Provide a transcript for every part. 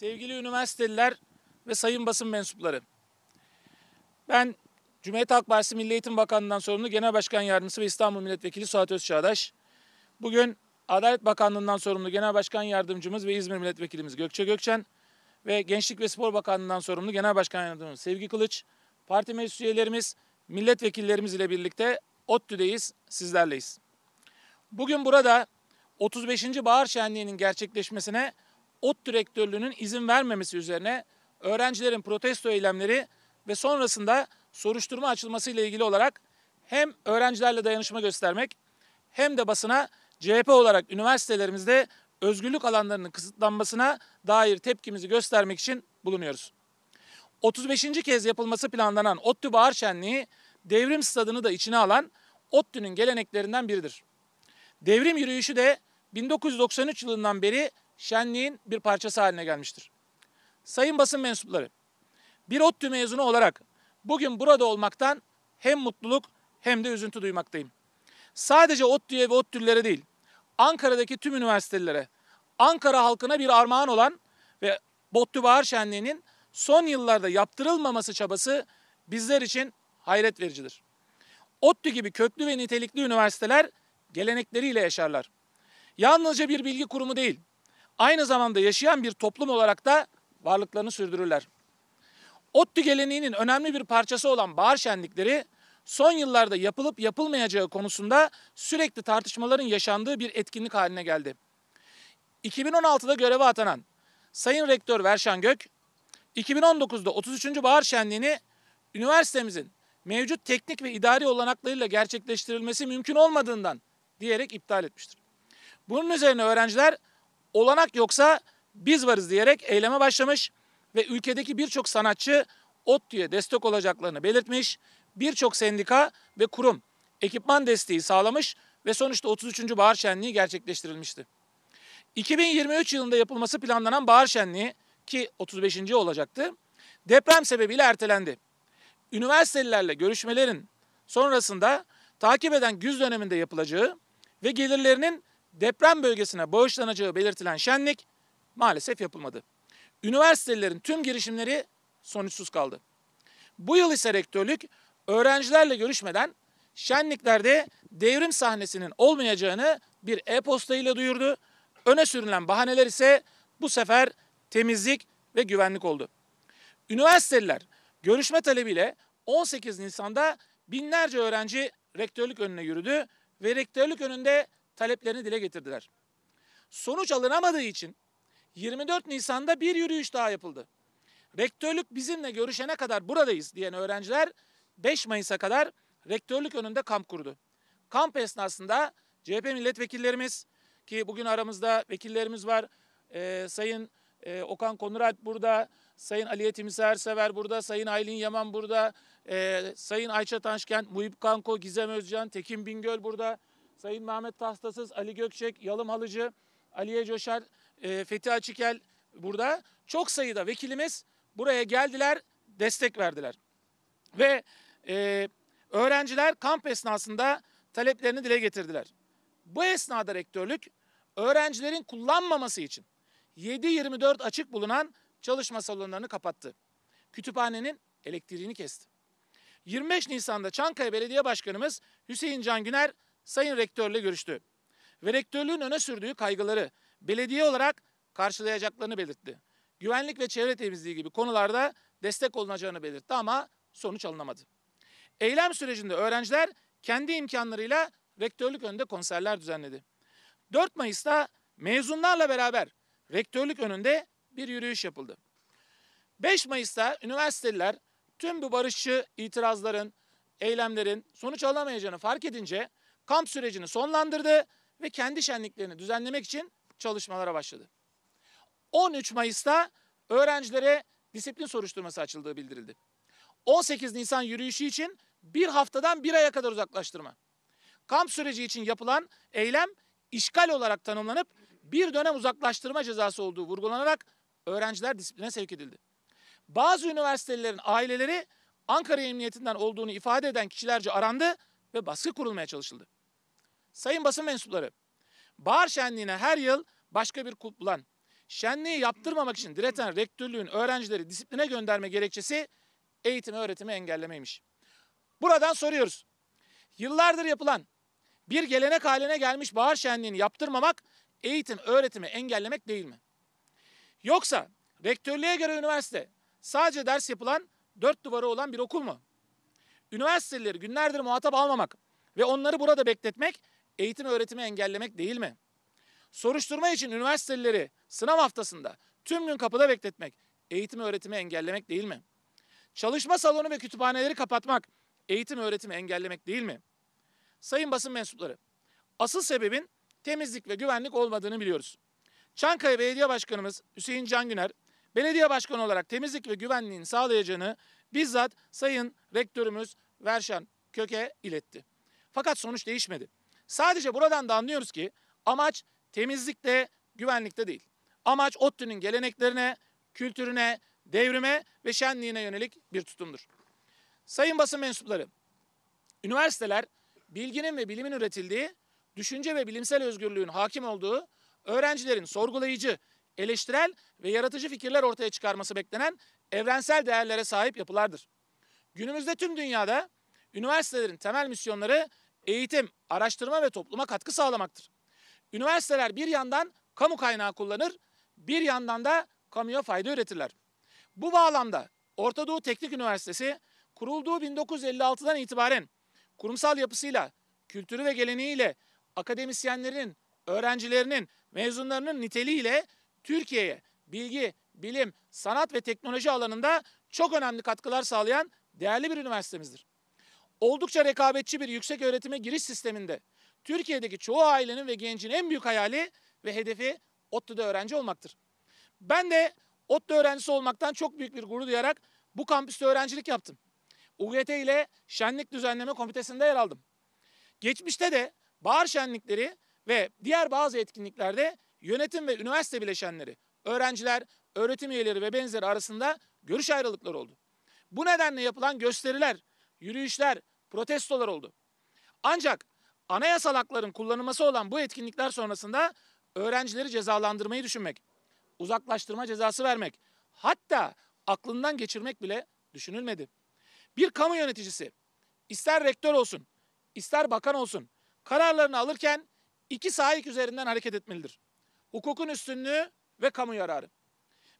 sevgili üniversiteliler ve sayın basın mensupları. Ben Cumhuriyet Halk Partisi Milli Eğitim Bakanlığı'ndan sorumlu Genel Başkan Yardımcısı ve İstanbul Milletvekili Suat Özçağdaş. Bugün Adalet Bakanlığı'ndan sorumlu Genel Başkan Yardımcımız ve İzmir Milletvekilimiz Gökçe Gökçen ve Gençlik ve Spor Bakanlığı'ndan sorumlu Genel Başkan Yardımcımız Sevgi Kılıç, parti meclis üyelerimiz, milletvekillerimiz ile birlikte ODTÜ'deyiz, sizlerleyiz. Bugün burada 35. Bahar Şenliği'nin gerçekleşmesine ot direktörlüğünün izin vermemesi üzerine öğrencilerin protesto eylemleri ve sonrasında soruşturma açılması ile ilgili olarak hem öğrencilerle dayanışma göstermek hem de basına CHP olarak üniversitelerimizde özgürlük alanlarının kısıtlanmasına dair tepkimizi göstermek için bulunuyoruz. 35. kez yapılması planlanan ODTÜ Bahar Şenliği devrim stadını da içine alan ODTÜ'nün geleneklerinden biridir. Devrim yürüyüşü de 1993 yılından beri şenliğin bir parçası haline gelmiştir. Sayın basın mensupları, bir ODTÜ mezunu olarak bugün burada olmaktan hem mutluluk hem de üzüntü duymaktayım. Sadece ODTÜ'ye ve ODTÜ'lere değil, Ankara'daki tüm üniversitelere, Ankara halkına bir armağan olan ve ODTÜ Bahar Şenliği'nin son yıllarda yaptırılmaması çabası bizler için hayret vericidir. ODTÜ gibi köklü ve nitelikli üniversiteler gelenekleriyle yaşarlar. Yalnızca bir bilgi kurumu değil, aynı zamanda yaşayan bir toplum olarak da varlıklarını sürdürürler. ODTÜ geleneğinin önemli bir parçası olan bahar şenlikleri son yıllarda yapılıp yapılmayacağı konusunda sürekli tartışmaların yaşandığı bir etkinlik haline geldi. 2016'da göreve atanan Sayın Rektör Verşan Gök, 2019'da 33. Bahar Şenliği'ni üniversitemizin mevcut teknik ve idari olanaklarıyla gerçekleştirilmesi mümkün olmadığından diyerek iptal etmiştir. Bunun üzerine öğrenciler olanak yoksa biz varız diyerek eyleme başlamış ve ülkedeki birçok sanatçı ot diye destek olacaklarını belirtmiş. Birçok sendika ve kurum ekipman desteği sağlamış ve sonuçta 33. Bahar Şenliği gerçekleştirilmişti. 2023 yılında yapılması planlanan Bahar Şenliği ki 35. olacaktı deprem sebebiyle ertelendi. Üniversitelerle görüşmelerin sonrasında takip eden güz döneminde yapılacağı ve gelirlerinin deprem bölgesine bağışlanacağı belirtilen şenlik maalesef yapılmadı. Üniversitelerin tüm girişimleri sonuçsuz kaldı. Bu yıl ise rektörlük öğrencilerle görüşmeden şenliklerde devrim sahnesinin olmayacağını bir e-posta ile duyurdu. Öne sürülen bahaneler ise bu sefer temizlik ve güvenlik oldu. Üniversiteliler görüşme talebiyle 18 Nisan'da binlerce öğrenci rektörlük önüne yürüdü ve rektörlük önünde taleplerini dile getirdiler. Sonuç alınamadığı için 24 Nisan'da bir yürüyüş daha yapıldı. Rektörlük bizimle görüşene kadar buradayız diyen öğrenciler 5 Mayıs'a kadar rektörlük önünde kamp kurdu. Kamp esnasında CHP milletvekillerimiz ki bugün aramızda vekillerimiz var. E, Sayın e, Okan Konurat burada, Sayın Aliye Timser Sever burada, Sayın Aylin Yaman burada, e, Sayın Ayça Tanşkent, Muhip Kanko, Gizem Özcan, Tekin Bingöl burada, Sayın Mehmet Tastasız, Ali Gökçek, Yalım Halıcı, Aliye Coşar, e, Fethi Açikel burada. Çok sayıda vekilimiz buraya geldiler, destek verdiler. Ve e, öğrenciler kamp esnasında taleplerini dile getirdiler. Bu esnada rektörlük öğrencilerin kullanmaması için 7-24 açık bulunan çalışma salonlarını kapattı. Kütüphanenin elektriğini kesti. 25 Nisan'da Çankaya Belediye Başkanımız Hüseyin Can Güner Sayın Rektörle görüştü ve rektörlüğün öne sürdüğü kaygıları belediye olarak karşılayacaklarını belirtti. Güvenlik ve çevre temizliği gibi konularda destek olunacağını belirtti ama sonuç alınamadı. Eylem sürecinde öğrenciler kendi imkanlarıyla rektörlük önünde konserler düzenledi. 4 Mayıs'ta mezunlarla beraber rektörlük önünde bir yürüyüş yapıldı. 5 Mayıs'ta üniversiteliler tüm bu barışçı itirazların, eylemlerin sonuç alamayacağını fark edince kamp sürecini sonlandırdı ve kendi şenliklerini düzenlemek için çalışmalara başladı. 13 Mayıs'ta öğrencilere disiplin soruşturması açıldığı bildirildi. 18 Nisan yürüyüşü için bir haftadan bir aya kadar uzaklaştırma. Kamp süreci için yapılan eylem işgal olarak tanımlanıp bir dönem uzaklaştırma cezası olduğu vurgulanarak öğrenciler disipline sevk edildi. Bazı üniversitelerin aileleri Ankara Emniyetinden olduğunu ifade eden kişilerce arandı ve baskı kurulmaya çalışıldı. Sayın basın mensupları, bahar şenliğine her yıl başka bir kuplan. Şenliği yaptırmamak için direten rektörlüğün öğrencileri disipline gönderme gerekçesi eğitim öğretimi engellememiş. Buradan soruyoruz. Yıllardır yapılan bir gelenek haline gelmiş bahar şenliğini yaptırmamak eğitim öğretimi engellemek değil mi? Yoksa rektörlüğe göre üniversite sadece ders yapılan dört duvarı olan bir okul mu? Üniversiteleri günlerdir muhatap almamak ve onları burada bekletmek eğitim öğretimi engellemek değil mi? Soruşturma için üniversiteleri sınav haftasında tüm gün kapıda bekletmek eğitim öğretimi engellemek değil mi? Çalışma salonu ve kütüphaneleri kapatmak eğitim öğretimi engellemek değil mi? Sayın basın mensupları, asıl sebebin temizlik ve güvenlik olmadığını biliyoruz. Çankaya Belediye Başkanımız Hüseyin Can Güner, belediye başkanı olarak temizlik ve güvenliğin sağlayacağını bizzat Sayın Rektörümüz Verşan Köke iletti. Fakat sonuç değişmedi. Sadece buradan da anlıyoruz ki amaç temizlikte, güvenlikte değil. Amaç ODTÜ'nün geleneklerine, kültürüne, devrime ve şenliğine yönelik bir tutumdur. Sayın basın mensupları, üniversiteler bilginin ve bilimin üretildiği, düşünce ve bilimsel özgürlüğün hakim olduğu, öğrencilerin sorgulayıcı, eleştirel ve yaratıcı fikirler ortaya çıkarması beklenen evrensel değerlere sahip yapılardır. Günümüzde tüm dünyada üniversitelerin temel misyonları eğitim, araştırma ve topluma katkı sağlamaktır. Üniversiteler bir yandan kamu kaynağı kullanır, bir yandan da kamuya fayda üretirler. Bu bağlamda Orta Doğu Teknik Üniversitesi kurulduğu 1956'dan itibaren kurumsal yapısıyla, kültürü ve geleneğiyle akademisyenlerin, öğrencilerinin, mezunlarının niteliğiyle Türkiye'ye bilgi, bilim, sanat ve teknoloji alanında çok önemli katkılar sağlayan değerli bir üniversitemizdir oldukça rekabetçi bir yüksek öğretime giriş sisteminde Türkiye'deki çoğu ailenin ve gencin en büyük hayali ve hedefi ODTÜ'de öğrenci olmaktır. Ben de ODTÜ öğrencisi olmaktan çok büyük bir gurur duyarak bu kampüste öğrencilik yaptım. UGT ile Şenlik Düzenleme Komitesi'nde yer aldım. Geçmişte de bahar şenlikleri ve diğer bazı etkinliklerde yönetim ve üniversite bileşenleri, öğrenciler, öğretim üyeleri ve benzeri arasında görüş ayrılıkları oldu. Bu nedenle yapılan gösteriler yürüyüşler, protestolar oldu. Ancak anayasal hakların kullanılması olan bu etkinlikler sonrasında öğrencileri cezalandırmayı düşünmek, uzaklaştırma cezası vermek, hatta aklından geçirmek bile düşünülmedi. Bir kamu yöneticisi ister rektör olsun, ister bakan olsun kararlarını alırken iki sahik üzerinden hareket etmelidir. Hukukun üstünlüğü ve kamu yararı.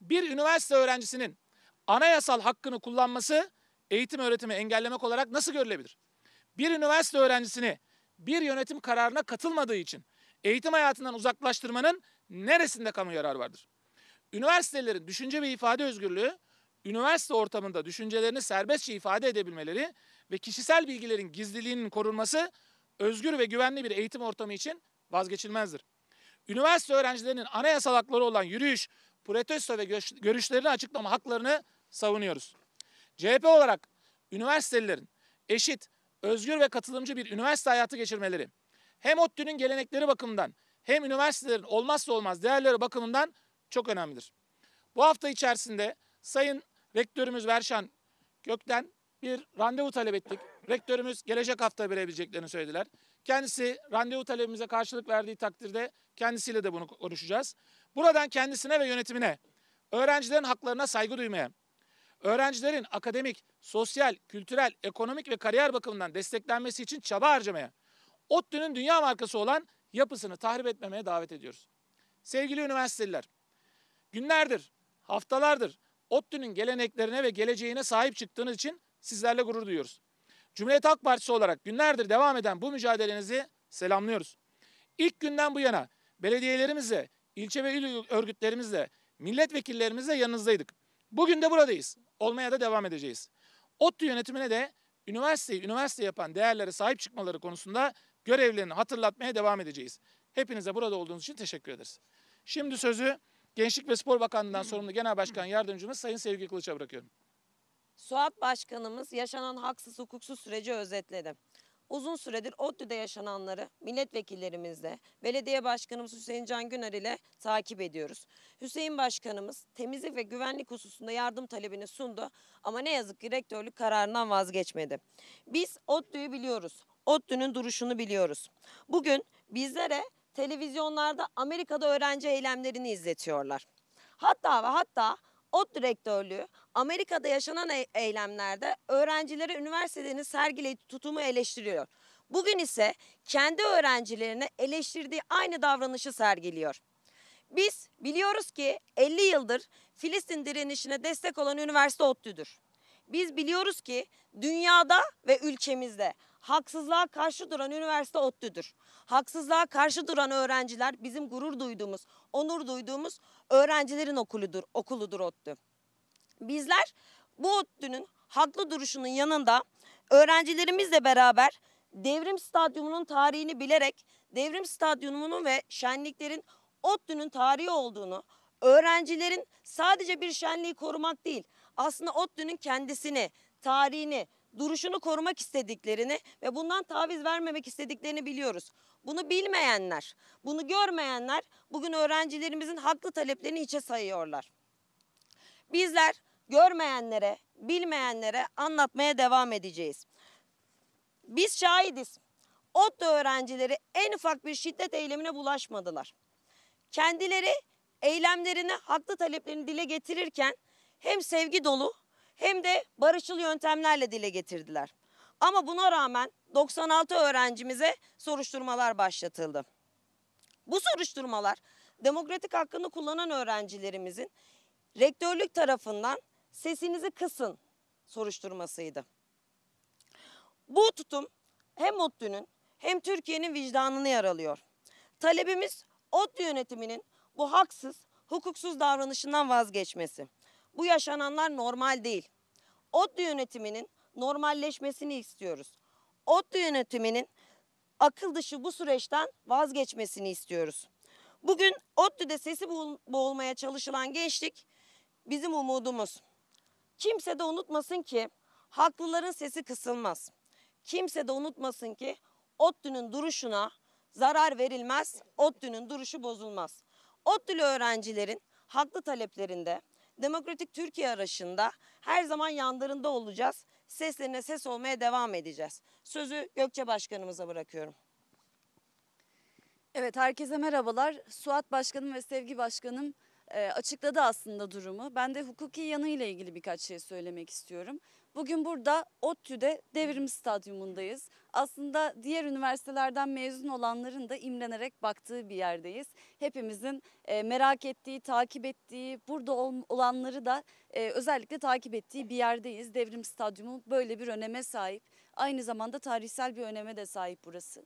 Bir üniversite öğrencisinin anayasal hakkını kullanması eğitim öğretimi engellemek olarak nasıl görülebilir? Bir üniversite öğrencisini bir yönetim kararına katılmadığı için eğitim hayatından uzaklaştırmanın neresinde kamu yararı vardır? Üniversitelerin düşünce ve ifade özgürlüğü, üniversite ortamında düşüncelerini serbestçe ifade edebilmeleri ve kişisel bilgilerin gizliliğinin korunması özgür ve güvenli bir eğitim ortamı için vazgeçilmezdir. Üniversite öğrencilerinin anayasal hakları olan yürüyüş, protesto ve görüşlerini açıklama haklarını savunuyoruz. CHP olarak üniversitelilerin eşit, özgür ve katılımcı bir üniversite hayatı geçirmeleri hem ODTÜ'nün gelenekleri bakımından hem üniversitelerin olmazsa olmaz değerleri bakımından çok önemlidir. Bu hafta içerisinde Sayın Rektörümüz Verşan Gök'ten bir randevu talep ettik. Rektörümüz gelecek hafta verebileceklerini söylediler. Kendisi randevu talebimize karşılık verdiği takdirde kendisiyle de bunu konuşacağız. Buradan kendisine ve yönetimine, öğrencilerin haklarına saygı duymaya, öğrencilerin akademik, sosyal, kültürel, ekonomik ve kariyer bakımından desteklenmesi için çaba harcamaya, ODTÜ'nün dünya markası olan yapısını tahrip etmemeye davet ediyoruz. Sevgili üniversiteliler, günlerdir, haftalardır ODTÜ'nün geleneklerine ve geleceğine sahip çıktığınız için sizlerle gurur duyuyoruz. Cumhuriyet Halk Partisi olarak günlerdir devam eden bu mücadelenizi selamlıyoruz. İlk günden bu yana belediyelerimizle, ilçe ve il örgütlerimizle, milletvekillerimizle yanınızdaydık. Bugün de buradayız olmaya da devam edeceğiz. ODTÜ yönetimine de üniversiteyi üniversite yapan değerlere sahip çıkmaları konusunda görevlerini hatırlatmaya devam edeceğiz. Hepinize burada olduğunuz için teşekkür ederiz. Şimdi sözü Gençlik ve Spor Bakanlığı'ndan sorumlu Genel Başkan Yardımcımız Sayın Sevgi Kılıç'a bırakıyorum. Suat Başkanımız yaşanan haksız hukuksuz süreci özetledi uzun süredir ODTÜ'de yaşananları milletvekillerimizle, belediye başkanımız Hüseyin Can Güner ile takip ediyoruz. Hüseyin Başkanımız temizlik ve güvenlik hususunda yardım talebini sundu ama ne yazık ki rektörlük kararından vazgeçmedi. Biz ODTÜ'yü biliyoruz. ODTÜ'nün duruşunu biliyoruz. Bugün bizlere televizyonlarda Amerika'da öğrenci eylemlerini izletiyorlar. Hatta ve hatta Ot direktörlüğü Amerika'da yaşanan e eylemlerde öğrencilere üniversitenin sergilediği tutumu eleştiriyor. Bugün ise kendi öğrencilerine eleştirdiği aynı davranışı sergiliyor. Biz biliyoruz ki 50 yıldır Filistin direnişine destek olan üniversite ODTÜ'dür. Biz biliyoruz ki dünyada ve ülkemizde haksızlığa karşı duran üniversite ODTÜ'dür. Haksızlığa karşı duran öğrenciler bizim gurur duyduğumuz, onur duyduğumuz öğrencilerin okuludur, okuludur ODTÜ. Bizler bu ODTÜ'nün haklı duruşunun yanında öğrencilerimizle beraber Devrim Stadyumu'nun tarihini bilerek Devrim Stadyumu'nun ve şenliklerin ODTÜ'nün tarihi olduğunu, öğrencilerin sadece bir şenliği korumak değil, aslında ODTÜ'nün kendisini, tarihini, duruşunu korumak istediklerini ve bundan taviz vermemek istediklerini biliyoruz. Bunu bilmeyenler, bunu görmeyenler bugün öğrencilerimizin haklı taleplerini içe sayıyorlar. Bizler görmeyenlere, bilmeyenlere anlatmaya devam edeceğiz. Biz şahidiz. ODTÜ öğrencileri en ufak bir şiddet eylemine bulaşmadılar. Kendileri eylemlerini, haklı taleplerini dile getirirken hem sevgi dolu hem de barışçıl yöntemlerle dile getirdiler. Ama buna rağmen 96 öğrencimize soruşturmalar başlatıldı. Bu soruşturmalar demokratik hakkını kullanan öğrencilerimizin rektörlük tarafından sesinizi kısın soruşturmasıydı. Bu tutum hem ODTÜ'nün hem Türkiye'nin vicdanını yaralıyor. Talebimiz ODTÜ yönetiminin bu haksız, hukuksuz davranışından vazgeçmesi. Bu yaşananlar normal değil. ODTÜ yönetiminin normalleşmesini istiyoruz. ODTÜ yönetiminin akıl dışı bu süreçten vazgeçmesini istiyoruz. Bugün ODTÜ'de sesi boğulmaya çalışılan gençlik bizim umudumuz. Kimse de unutmasın ki haklıların sesi kısılmaz. Kimse de unutmasın ki ODTÜ'nün duruşuna zarar verilmez, ODTÜ'nün duruşu bozulmaz. ODTÜ'lü öğrencilerin haklı taleplerinde Demokratik Türkiye arasında her zaman yanlarında olacağız. Seslerine ses olmaya devam edeceğiz. Sözü Gökçe Başkanımıza bırakıyorum. Evet herkese merhabalar. Suat Başkanım ve Sevgi Başkanım e, açıkladı aslında durumu. Ben de hukuki yanıyla ilgili birkaç şey söylemek istiyorum. Bugün burada ODTÜ'de Devrim Stadyumundayız. Aslında diğer üniversitelerden mezun olanların da imrenerek baktığı bir yerdeyiz. Hepimizin e, merak ettiği, takip ettiği, burada olanları da e, özellikle takip ettiği bir yerdeyiz. Devrim Stadyumu böyle bir öneme sahip. Aynı zamanda tarihsel bir öneme de sahip burası.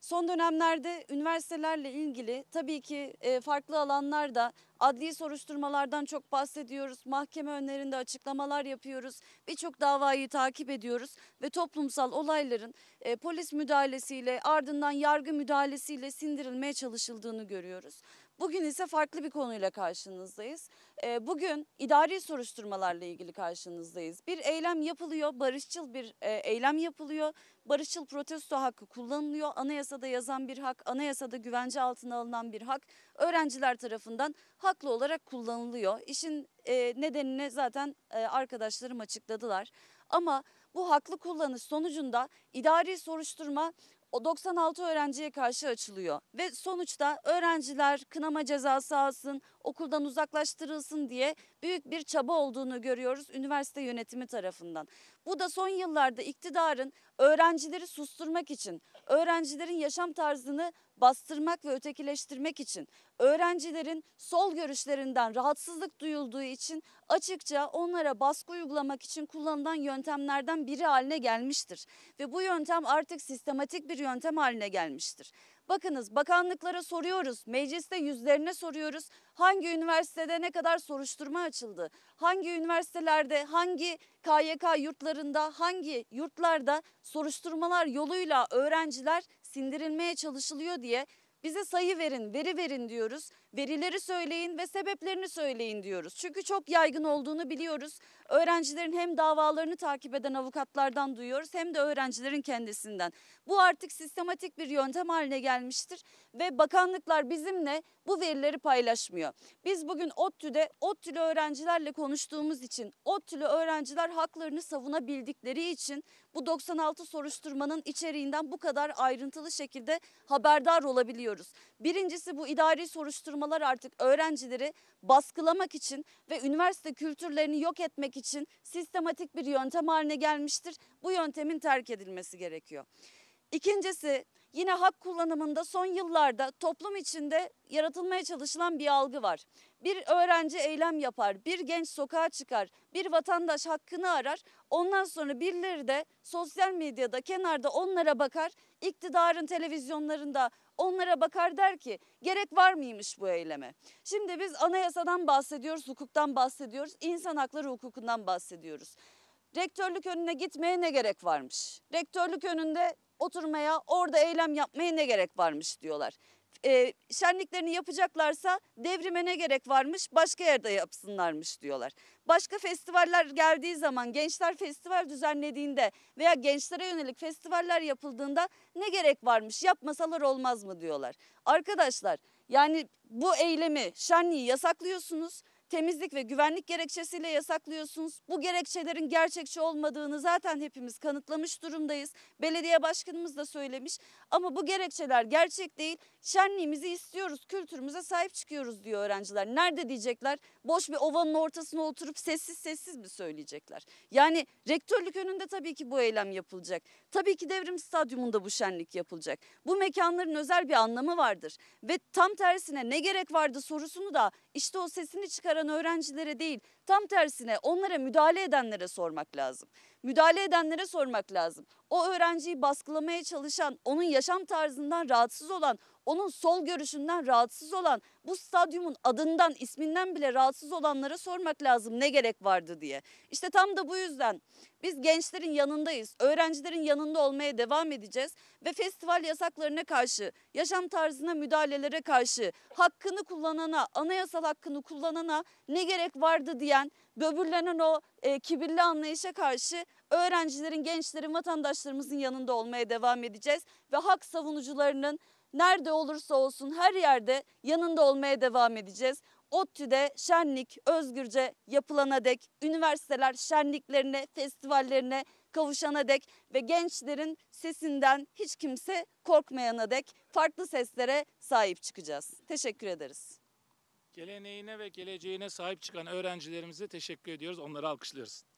Son dönemlerde üniversitelerle ilgili tabii ki e, farklı alanlarda adli soruşturmalardan çok bahsediyoruz. Mahkeme önlerinde açıklamalar yapıyoruz. Birçok davayı takip ediyoruz ve toplumsal olayların e, polis müdahalesiyle ardından yargı müdahalesiyle sindirilmeye çalışıldığını görüyoruz. Bugün ise farklı bir konuyla karşınızdayız. Ee, bugün idari soruşturmalarla ilgili karşınızdayız. Bir eylem yapılıyor, barışçıl bir e, eylem yapılıyor. Barışçıl protesto hakkı kullanılıyor. Anayasada yazan bir hak, anayasada güvence altına alınan bir hak öğrenciler tarafından haklı olarak kullanılıyor. İşin e, nedenini zaten e, arkadaşlarım açıkladılar. Ama bu haklı kullanış sonucunda idari soruşturma o 96 öğrenciye karşı açılıyor. Ve sonuçta öğrenciler kınama cezası alsın, okuldan uzaklaştırılsın diye büyük bir çaba olduğunu görüyoruz üniversite yönetimi tarafından. Bu da son yıllarda iktidarın öğrencileri susturmak için, öğrencilerin yaşam tarzını bastırmak ve ötekileştirmek için, öğrencilerin sol görüşlerinden rahatsızlık duyulduğu için açıkça onlara baskı uygulamak için kullanılan yöntemlerden biri haline gelmiştir. Ve bu yöntem artık sistematik bir yöntem haline gelmiştir. Bakınız bakanlıklara soruyoruz, mecliste yüzlerine soruyoruz. Hangi üniversitede ne kadar soruşturma açıldı? Hangi üniversitelerde, hangi KYK yurtlarında, hangi yurtlarda soruşturmalar yoluyla öğrenciler sindirilmeye çalışılıyor diye bize sayı verin, veri verin diyoruz verileri söyleyin ve sebeplerini söyleyin diyoruz. Çünkü çok yaygın olduğunu biliyoruz. Öğrencilerin hem davalarını takip eden avukatlardan duyuyoruz hem de öğrencilerin kendisinden. Bu artık sistematik bir yöntem haline gelmiştir ve bakanlıklar bizimle bu verileri paylaşmıyor. Biz bugün ODTÜ'de ODTÜ'lü öğrencilerle konuştuğumuz için, ODTÜ'lü öğrenciler haklarını savunabildikleri için bu 96 soruşturmanın içeriğinden bu kadar ayrıntılı şekilde haberdar olabiliyoruz. Birincisi bu idari soruşturma uygulamalar artık öğrencileri baskılamak için ve üniversite kültürlerini yok etmek için sistematik bir yöntem haline gelmiştir. Bu yöntemin terk edilmesi gerekiyor. İkincisi yine hak kullanımında son yıllarda toplum içinde yaratılmaya çalışılan bir algı var. Bir öğrenci eylem yapar, bir genç sokağa çıkar, bir vatandaş hakkını arar. Ondan sonra birileri de sosyal medyada kenarda onlara bakar, iktidarın televizyonlarında onlara bakar der ki gerek var mıymış bu eyleme? Şimdi biz anayasadan bahsediyoruz, hukuktan bahsediyoruz, insan hakları hukukundan bahsediyoruz. Rektörlük önüne gitmeye ne gerek varmış? Rektörlük önünde oturmaya, orada eylem yapmaya ne gerek varmış diyorlar e, şenliklerini yapacaklarsa devrime ne gerek varmış başka yerde yapsınlarmış diyorlar. Başka festivaller geldiği zaman gençler festival düzenlediğinde veya gençlere yönelik festivaller yapıldığında ne gerek varmış yapmasalar olmaz mı diyorlar. Arkadaşlar yani bu eylemi şenliği yasaklıyorsunuz temizlik ve güvenlik gerekçesiyle yasaklıyorsunuz. Bu gerekçelerin gerçekçi olmadığını zaten hepimiz kanıtlamış durumdayız. Belediye başkanımız da söylemiş ama bu gerekçeler gerçek değil. Şenliğimizi istiyoruz, kültürümüze sahip çıkıyoruz diyor öğrenciler. Nerede diyecekler? Boş bir ovanın ortasına oturup sessiz sessiz mi söyleyecekler? Yani rektörlük önünde tabii ki bu eylem yapılacak. Tabii ki devrim stadyumunda bu şenlik yapılacak. Bu mekanların özel bir anlamı vardır ve tam tersine ne gerek vardı sorusunu da işte o sesini çıkaran çıkaran öğrencilere değil, tam tersine onlara müdahale edenlere sormak lazım. Müdahale edenlere sormak lazım. O öğrenciyi baskılamaya çalışan, onun yaşam tarzından rahatsız olan, onun sol görüşünden rahatsız olan bu stadyumun adından isminden bile rahatsız olanlara sormak lazım ne gerek vardı diye. İşte tam da bu yüzden biz gençlerin yanındayız. Öğrencilerin yanında olmaya devam edeceğiz ve festival yasaklarına karşı, yaşam tarzına müdahalelere karşı, hakkını kullanana, anayasal hakkını kullanana ne gerek vardı diyen, böbürlenen o e, kibirli anlayışa karşı öğrencilerin, gençlerin, vatandaşlarımızın yanında olmaya devam edeceğiz ve hak savunucularının nerede olursa olsun her yerde yanında olmaya devam edeceğiz. ODTÜ'de şenlik özgürce yapılana dek, üniversiteler şenliklerine, festivallerine kavuşana dek ve gençlerin sesinden hiç kimse korkmayana dek farklı seslere sahip çıkacağız. Teşekkür ederiz. Geleneğine ve geleceğine sahip çıkan öğrencilerimize teşekkür ediyoruz. Onları alkışlıyoruz.